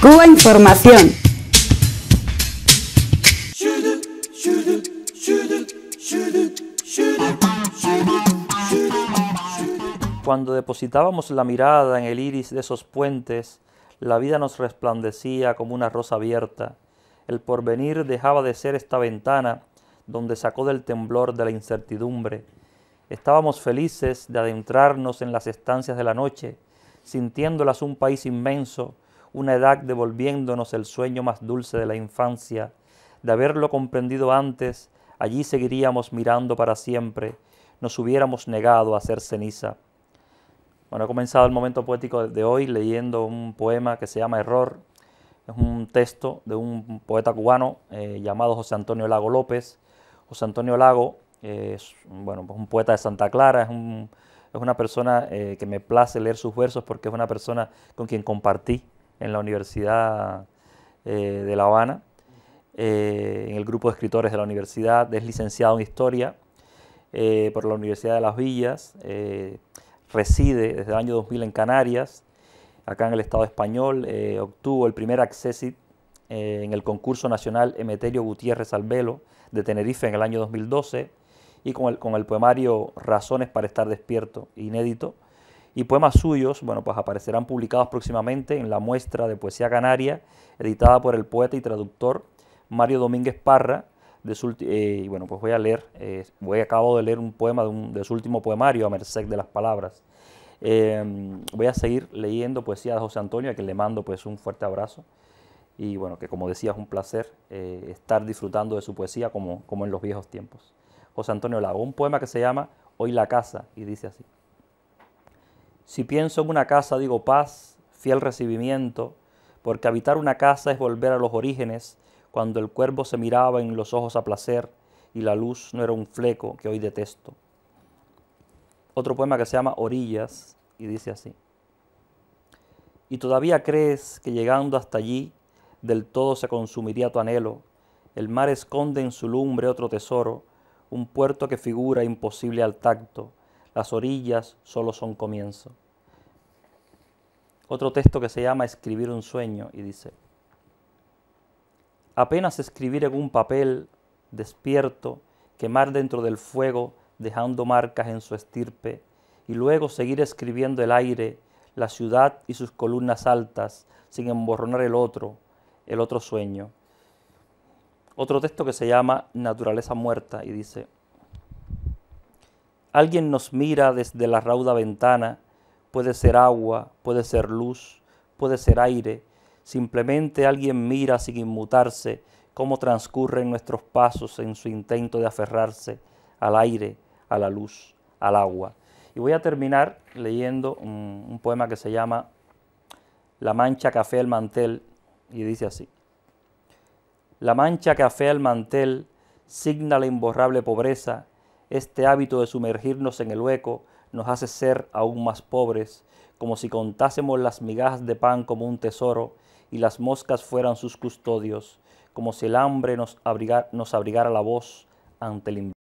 Cuba Información. Cuando depositábamos la mirada en el iris de esos puentes, la vida nos resplandecía como una rosa abierta. El porvenir dejaba de ser esta ventana donde sacó del temblor de la incertidumbre. Estábamos felices de adentrarnos en las estancias de la noche, sintiéndolas un país inmenso, una edad devolviéndonos el sueño más dulce de la infancia, de haberlo comprendido antes, allí seguiríamos mirando para siempre, nos hubiéramos negado a ser ceniza. Bueno, he comenzado el momento poético de hoy leyendo un poema que se llama Error. Es un texto de un poeta cubano eh, llamado José Antonio Lago López. José Antonio Lago eh, es bueno, pues un poeta de Santa Clara, es, es una persona eh, que me place leer sus versos porque es una persona con quien compartí en la Universidad eh, de La Habana, eh, en el grupo de escritores de la universidad, es licenciado en Historia eh, por la Universidad de Las Villas, reside desde el año 2000 en Canarias, acá en el Estado español, obtuvo el primer accessit en el concurso nacional Emeterio Gutiérrez Albelo de Tenerife en el año 2012 y con el poemario Razones para estar despierto, inédito, y poemas suyos, bueno, pues aparecerán publicados próximamente en la muestra de poesía canaria editada por el poeta y traductor Mario Domínguez Parra. Eh, y bueno, pues voy a leer, eh, voy acabo de leer un poema de, su último poemario, A Merced de las Palabras. Em, voy a seguir leyendo poesía de José Antonio, a quien le mando pues un fuerte abrazo. Y bueno, que como decía, es un placer eh, estar disfrutando de su poesía como, como en los viejos tiempos. José Antonio Lago, un poema que se llama Hoy la casa, y dice así. Si pienso en una casa, digo paz, fiel recibimiento, porque habitar una casa es volver a los orígenes, cuando el cuervo se miraba en los ojos a placer y la luz no era un fleco que hoy detesto. Otro poema que se llama Orillas y dice así. Y todavía crees que llegando hasta allí del todo se consumiría tu anhelo. El mar esconde en su lumbre otro tesoro, un puerto que figura imposible al tacto. Las orillas solo son comienzo otro texto que se llama Escribir un sueño y dice, apenas escribir en un papel despierto, quemar dentro del fuego, dejando marcas en su estirpe, y luego seguir escribiendo el aire, la ciudad y sus columnas altas, sin emborronar el otro, el otro sueño. Otro texto que se llama Naturaleza muerta y dice, Alguien nos mira desde la rauda ventana, puede ser agua, puede ser luz, puede ser aire. Simplemente alguien mira sin inmutarse cómo transcurren nuestros pasos en su intento de aferrarse al aire, a la luz, al agua. Y voy a terminar leyendo un, un poema que se llama La mancha café el mantel y dice así. La mancha café al mantel signa la imborrable pobreza este hábito de sumergirnos en el hueco nos hace ser aún más pobres, como si contásemos las migajas de pan como un tesoro y las moscas fueran sus custodios, como si el hambre nos, nos abrigara la voz ante el invierno.